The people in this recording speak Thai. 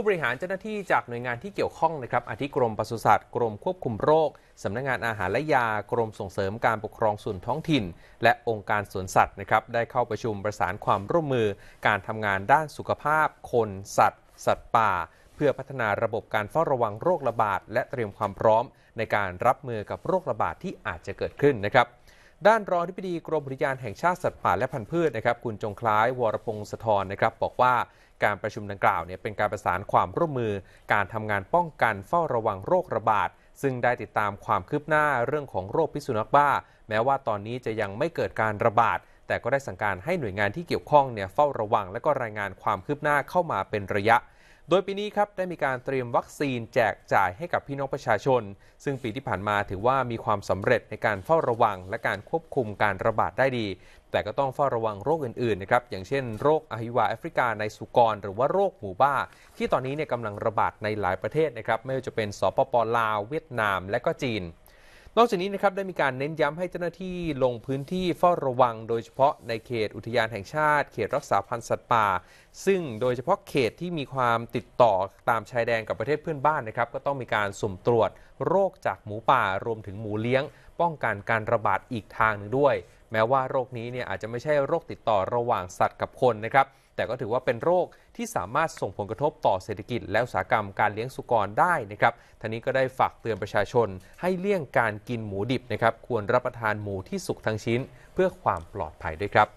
ผู้บริหารเจ้าหน้าที่จากหน่วยงานที่เกี่ยวข้องนะครับอาทิกรมปศุสัตว์กรมควบคุมโรคสำนักงงานอาหารและยากรมส่งเสริมการปกครองส่วนท้องถิ่น และองค์การสวนสัตว์นะครับได้เข้าประชุมประสานความร่วมมือการทำงานด้านสุขภาพ คนสัตว์ สัตว์ป่า เพื่อพัฒนาระบบการเฝ้าระวังโรคระบาด และเตรียมความพร้อม ในการรับมือกับโรคระบาดที่อาจจะเกิดขึ้นนะครับด้านรองอธิบดีกรมอุทยานแห่งชาติสัตว์ป่าและพันธุ์พืชนะครับคุณจงคล้าย วรพงศธรนะครับบอกว่าการประชุมดังกล่าวเนี่ยเป็นการประสานความร่วมมือการทำงานป้องกันเฝ้าระวังโรคระบาด ซึ่งได้ติดตามความคืบหน้าเรื่องของโรคพิษสุนัขบ้าแม้ว่าตอนนี้จะยังไม่เกิดการระบาด แต่ก็ได้สั่งการให้หน่วยงานที่เกี่ยวข้องเนี่ยเฝ้าระวังและก็รายงานความคืบหน้าเข้ามาเป็นระยะโดยปีนี้ครับได้มีการเตรียมวัคซีนแจกจ่ายให้กับพี่น้องประชาชน ซึ่งปีที่ผ่านมาถือว่ามีความสำเร็จในการเฝ้าระวังและการควบคุมการระบาดได้ดี แต่ก็ต้องเฝ้าระวังโรคอื่นๆนะครับอย่างเช่น โรคอหิวาแอฟริกาในสุกร หรือว่าโรคหมูบ้าที่ตอนนี้เนี่ยกำลังระบาดในหลายประเทศนะครับไม่ว่าจะเป็นสปปลาวเวียดนามและก็จีนนอกจากนี้นะครับได้มีการเน้นย้ำให้เจ้าหน้าที่ลงพื้นที่เฝ้าระวังโดยเฉพาะในเขตอุทยานแห่งชาติเขตรักษาพันธุ์สัตว์ป่า ซึ่งโดยเฉพาะเขตที่มีความติดต่อตามชายแดนกับประเทศเพื่อนบ้านนะครับก็ต้องมีการสุ่มตรวจโรคจากหมูป่ารวมถึงหมูเลี้ยงป้องกันการระบาดอีกทางหนึ่งด้วย แม้ว่าโรคนี้เนี่ยอาจจะไม่ใช่โรคติดต่อระหว่างสัตว์กับคนนะครับแต่ก็ถือว่าเป็นโรคที่สามารถส่งผลกระทบต่อเศรษฐกิจและอุตสาหกรรมการเลี้ยงสุกรได้นะครับท่านี้ก็ได้ฝากเตือนประชาชนให้เลี่ยงการกินหมูดิบนะครับ ควรรับประทานหมูที่สุกทั้งชิ้นเพื่อความปลอดภัยด้วยครับ